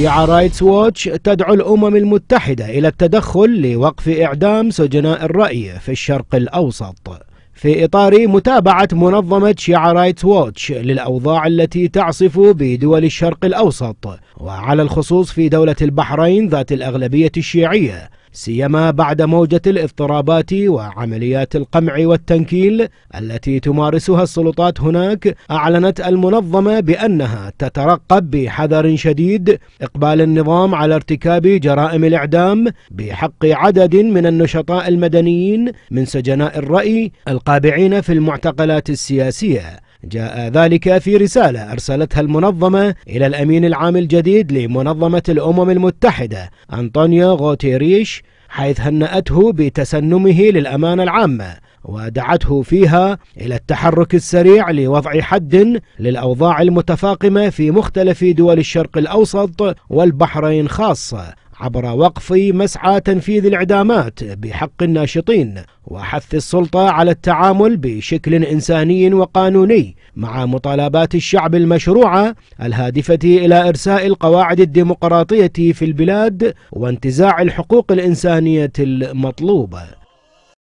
شيعة رايتس ووتش تدعو الأمم المتحدة إلى التدخل لوقف إعدام سجناء الرأي في الشرق الأوسط في إطار متابعة منظمة شيعة رايتس ووتش للأوضاع التي تعصف بدول الشرق الأوسط وعلى الخصوص في دولة البحرين ذات الأغلبية الشيعية سيما بعد موجة الاضطرابات وعمليات القمع والتنكيل التي تمارسها السلطات هناك أعلنت المنظمة بأنها تترقب بحذر شديد إقبال النظام على ارتكاب جرائم الإعدام بحق عدد من النشطاء المدنيين من سجناء الرأي القابعين في المعتقلات السياسية جاء ذلك في رسالة أرسلتها المنظمة إلى الأمين العام الجديد لمنظمة الأمم المتحدة أنطونيو غوتيريش حيث هنأته بتسنمه للأمانة العامة ودعته فيها إلى التحرك السريع لوضع حد للأوضاع المتفاقمة في مختلف دول الشرق الأوسط والبحرين خاصة عبر وقف مسعى تنفيذ الإعدامات بحق الناشطين وحث السلطة على التعامل بشكل إنساني وقانوني مع مطالبات الشعب المشروعة الهادفة إلى إرساء القواعد الديمقراطية في البلاد وانتزاع الحقوق الإنسانية المطلوبة